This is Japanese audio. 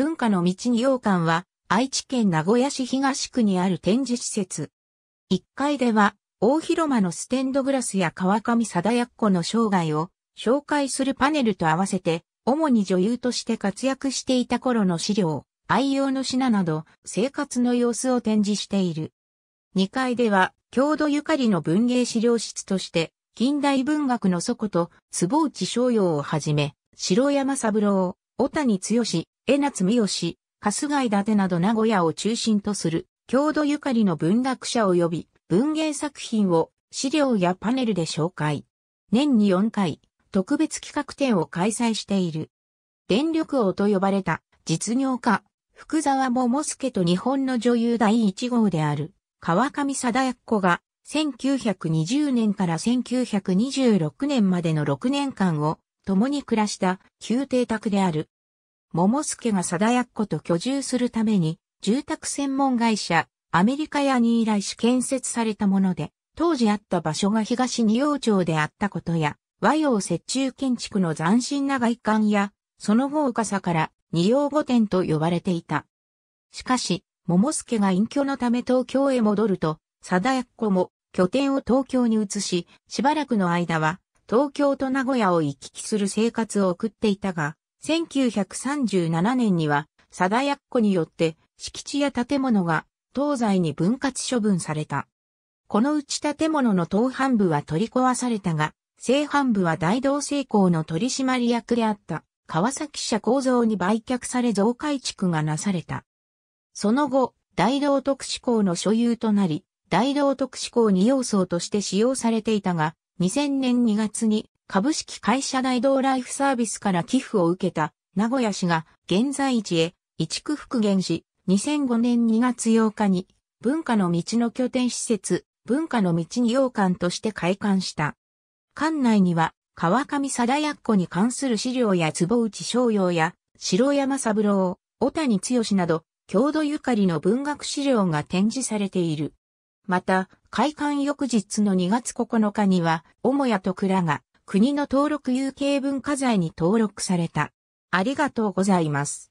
文化の道に羊羹は、愛知県名古屋市東区にある展示施設。1階では、大広間のステンドグラスや川上貞奴の生涯を紹介するパネルと合わせて、主に女優として活躍していた頃の資料、愛用の品など、生活の様子を展示している。2階では、郷土ゆかりの文芸資料室として、近代文学の祖子と、坪内逍遥をはじめ、城山三郎、小谷剛、江夏三好、春日井達など名古屋を中心とする、郷土ゆかりの文学者及び文芸作品を資料やパネルで紹介。年に4回、特別企画展を開催している。電力王と呼ばれた実業家、福沢桃介と日本の女優第1号である川上貞子が1920年から1926年までの6年間を共に暮らした旧邸宅である桃助が貞奴と居住するために、住宅専門会社、アメリカ屋に依頼し建設されたもので、当時あった場所が東仁王町であったことや、和洋折衷建築の斬新な外観や、その豪華さから二葉御殿と呼ばれていた。しかし、桃助が隠居のため東京へ戻ると、貞奴も拠点を東京に移し、しばらくの間は東京と名古屋を行き来する生活を送っていたが、1937年には、貞奴湖によって敷地や建物が東西に分割処分された。このうち建物の東半部は取り壊されたが、西半部は大同成功の取締役であった川崎社構造に売却され増改築がなされた。その後、大道特使校の所有となり、大道特使校に要素として使用されていたが、2000年2月に株式会社大道ライフサービスから寄付を受けた名古屋市が現在地へ移築復元し、2005年2月8日に文化の道の拠点施設、文化の道に洋館として開館した。館内には川上貞奴に関する資料や坪内逍遥や城山三郎、小谷剛など、郷土ゆかりの文学資料が展示されている。また、開館翌日の2月9日には、母屋と蔵が国の登録有形文化財に登録された。ありがとうございます。